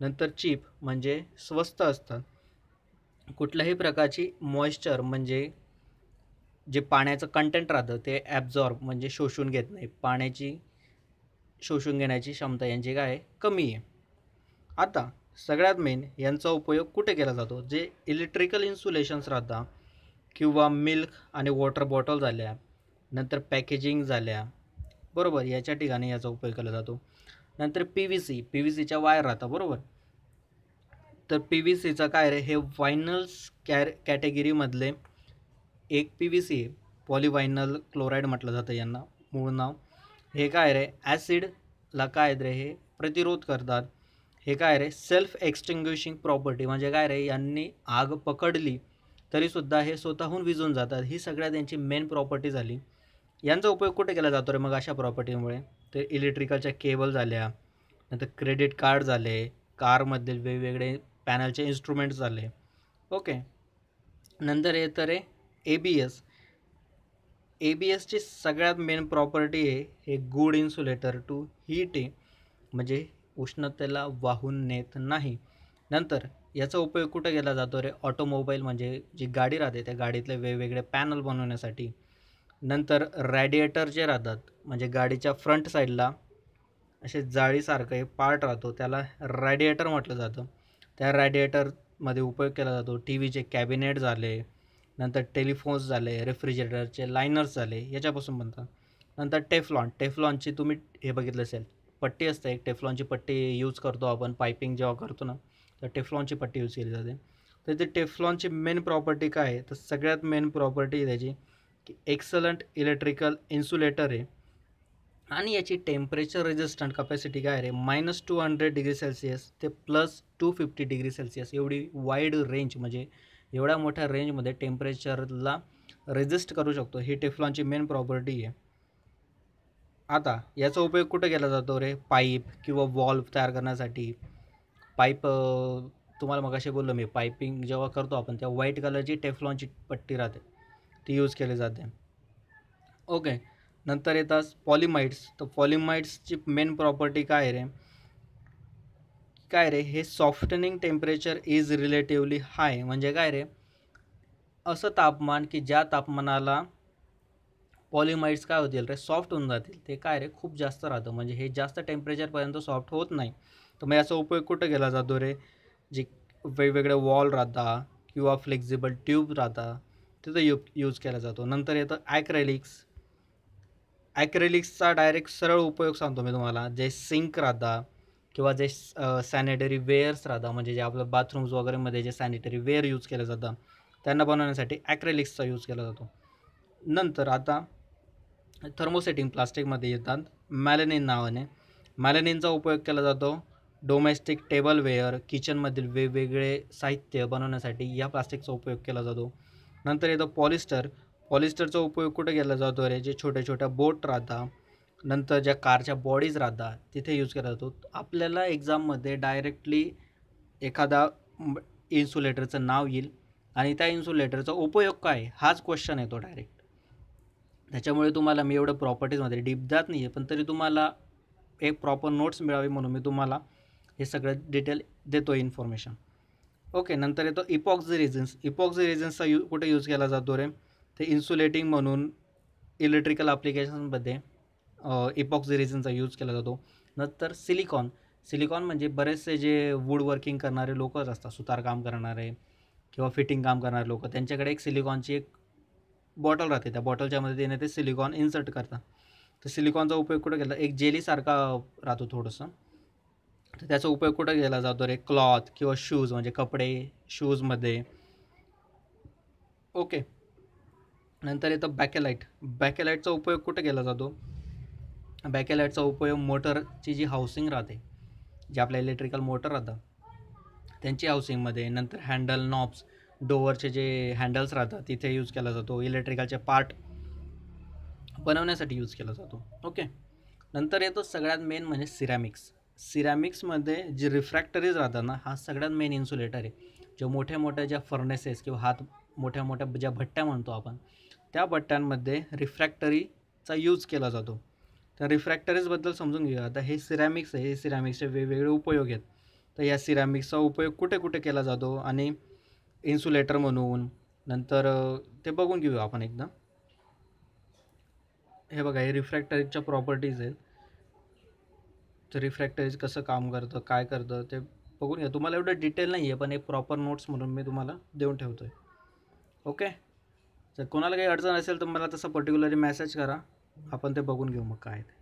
नंतर चीप म्हणजे स्वस्त असतात कुठल्याही प्रकारची मॉइश्चर म्हणजे जे पाण्याचं कंटेंट राहतं ते ॲब्झॉर्ब म्हणजे शोषून घेत नाही पाण्याची शोषून घेण्याची क्षमता यांची काय आहे कमी आहे आता सगळ्यात मेन यांचा उपयोग कुठे केला जातो जे इलेक्ट्रिकल इन्सुलेशन्स राहतात किंवा मिल्क आणि वॉटर बॉटल झाल्या नंतर पॅकेजिंग झाल्या बरोबर याच्या ठिकाणी याचा उपयोग केला जातो नंतर P V C P V सीच्या वायर राहतात बरोबर तर पी व्ही सीचा काय रे हे वायनल्स कॅर कॅटेगरीमधले एक P V C polyvinyl chloride म्हटलं जातं यांना मूळ नाव हे काय रे ॲसिडला काय रे हे प्रतिरोध करतात हे काय रे सेल्फ एक्स्टिंग्विशिंग प्रॉपर्टी म्हणजे काय रे यांनी आग पकडली तरीसुद्धा हे स्वतःहून विजून जातात ही सगळ्या त्यांची मेन प्रॉपर्टी झाली यांचा उपयोग कुठे केला जातो रे मग अशा प्रॉपर्टीमुळे तर इलेक्ट्रिकलच्या केबल झाल्या नंतर क्रेडिट कार्ड झाले कारमधील वेगवेगळे पॅनलचे इन्स्ट्रुमेंट्स झाले ओके नंतर येतं रे A B S A B एसची सगळ्यात मेन प्रॉपर्टी आहे हे गुड इन्सुलेटर टू हीट आहे म्हणजे उष्णतेला वाहून नेत नाही नंतर याचा उपयोग कुठं केला जातो रे ऑटोमोबाईल म्हणजे जी गाडी राहते त्या गाडीतले वेगवेगळे पॅनल बनवण्यासाठी नंतर रॅडिएटर जे राहतात म्हणजे गाडीच्या फ्रंट साईडला असे जाळीसारखं हे पार्ट राहतो त्याला रॅडिएटर म्हटलं जातं त्या रॅडिएटरमध्ये उपयोग केला जातो टी व्हीचे कॅबिनेट झाले नंतर टेलिफोन्स झाले रेफ्रिजरेटरचे लायनर्स झाले याच्यापासून बनतात नंतर टेफलॉन टेफलॉनची तुम्ही हे बघितलं असेल पट्टी असते एक टेफलॉनची पट्टी यूज करतो आपण पायपिंग जेव्हा करतो ना तर टेफलॉनची पट्टी यूज केली जाते तर ते टेफलॉनची मेन प्रॉपर्टी काय आहे तर सगळ्यात मेन प्रॉपर्टी त्याची की एक्सलंट इलेक्ट्रिकल इन्सुलेटर आहे आणि याची टेम्परेचर रेजिस्टंट कपॅसिटी काय आहे minus two hundred degree Celsius ते plus two fifty degree Celsius एवढी वाईड रेंज म्हणजे एवढ्या मोठ्या रेंजमध्ये टेम्परेचरला रेजिस्ट करू शकतो ही टेफ्लॉनची मेन प्रॉपर्टी आहे आता याचा उपयोग कुठे केला जातो रे पाईप किंवा वॉल्व तयार करण्यासाठी पाईप तुम्हाला मग असे बोललो मी पाईपिंग जेव्हा करतो आपण तेव्हा व्हाईट कलरची टेफ्लॉनची पट्टी राहते ती यूज केली जाते ओके नंतर येतात पॉलिमाइट्स तर पॉलिमाइट्सची मेन प्रॉपर्टी काय आहे रे काय रे हे softening temperature is relatively high म्हणजे काय रे असं तापमान की ज्या तापमानाला पॉलिमाइड्स काय होतील रे सॉफ्ट होऊन जातील ते काय रे खूप जास्त राहतं म्हणजे हे जास्त टेम्परेचरपर्यंत सॉफ्ट होत नाही तर मग याचा उपयोग कुठं केला जातो रे जे वेगवेगळे वॉल राहता किंवा फ्लेक्झिबल ट्यूब राहता तिथं यु यूज केला जातो नंतर येतं ॲक्रेलिक्स ॲक्रेलिक्सचा डायरेक्ट सरळ उपयोग सांगतो मी तुम्हाला जे सिंक राहता किंवा जे सॅनिटरी वेअर्स राहतात म्हणजे जे आपलं बाथरूम्स वगैरेमध्ये जे सॅनिटरी वेअर यूज केलं जातं त्यांना बनवण्यासाठी ॲक्रेलिक्सचा यूज केला जातो नंतर आता थर्मोसेटिंग प्लास्टिकमध्ये येतात मॅलेनिन नावाने मॅलेनिनचा उपयोग केला जातो डोमेस्टिक टेबलवेअर किचनमधील वेगवेगळे साहित्य बनवण्यासाठी या प्लास्टिकचा उपयोग केला जातो नंतर येतो पॉलिस्टर पॉलिस्टरचा उपयोग कुठे केला जातो रे जे छोट्या छोट्या बोट राहतात नंतर ज्या कारच्या बॉडीज राहतात तिथे यूज केला जातो आपल्याला एक्झाममध्ये डायरेक्टली एखादा इन्सुलेटरचं नाव येईल आणि त्या इन्सुलेटरचा उपयोग काय हाच क्वेश्चन येतो डायरेक्ट त्याच्यामुळे तुम्हाला मी एवढं प्रॉपर्टीजमध्ये डीप जात नाही आहे पण तरी तुम्हाला एक प्रॉपर नोट्स मिळावी म्हणून मी तुम्हाला हे सगळं डिटेल देतो इन्फॉर्मेशन ओके नंतर येतो इपॉक्झी रिझन्स इपॉक्झी रिझन्सचा यू कुठे यूज केला जातो रे ते इन्सुलेटिंग म्हणून इलेक्ट्रिकल ॲप्लिकेशनमध्ये इपॉक्झी रेझिनचा यूज केला जातो नंतर सिलिकॉन सिलिकॉन म्हणजे बरेचसे जे वूड वर्किंग करणारे लोकच असतात सुतार काम करणारे किंवा फिटिंग काम करणारे लोक त्यांच्याकडे एक सिलिकॉनची एक बॉटल राहते त्या बॉटलच्यामध्ये त्याने ते सिलिकॉन इन्सर्ट करतात तर सिलिकॉनचा उपयोग कुठं केला एक जेलीसारखा राहतो थोडंसं तर त्याचा उपयोग कुठं केला जातो रे क्लॉथ किंवा शूज म्हणजे कपडे शूजमध्ये ओके नंतर येतं बॅकेलाईट बॅकेलाईटचा उपयोग कुठं केला जातो बॅकेलाईटचा उपयोग मोटरची जी हाऊसिंग राहते जे आपल्या इलेक्ट्रिकल मोटर राहतात त्यांची हाऊसिंगमध्ये नंतर हँडल नॉब्स डोवरचे जे हँडल्स राहतात तिथे यूज केला जातो इलेक्ट्रिकलचे पार्ट बनवण्यासाठी यूज केला जातो ओके नंतर येतो सगळ्यात मेन म्हणजे सिरॅमिक्स सिरॅमिक्समध्ये जे रिफ्रॅक्टरीज राहतात ना हा सगळ्यात मेन इन्सुलेटर आहे जो मोठ्या मोठ्या ज्या फर्नेसेस किंवा हात मोठ्या मोठ्या ज्या भट्ट्या म्हणतो आपण त्या भट्ट्यांमध्ये रिफ्रॅक्टरीचा यूज केला जातो तर रिफ्रॅक्टरीजबद्दल समजून घेऊया आता हे सिरॅमिक्स आहे हे सिरॅमिक्सचे वेगवेगळे उपयोग आहेत तर या सिरॅमिक्सचा उपयोग कुठे कुठे केला जातो आणि इन्सुलेटर म्हणून नंतर ते बघून घेऊया आपण एकदा हे बघा हे रिफ्रॅक्टरीजच्या प्रॉपर्टीज आहेत तर रिफ्रॅक्टरीज कसं काम करतं काय करतं ते बघून घ्या तुम्हाला एवढं डिटेल नाही आहे पण एक प्रॉपर नोट्स म्हणून मी तुम्हाला देऊन ठेवतो आहे ओके जर कोणाला काही अडचण असेल तर मला तसं पर्टिक्युलरली मेसेज करा आपण ते बघून घेऊ मग काय ते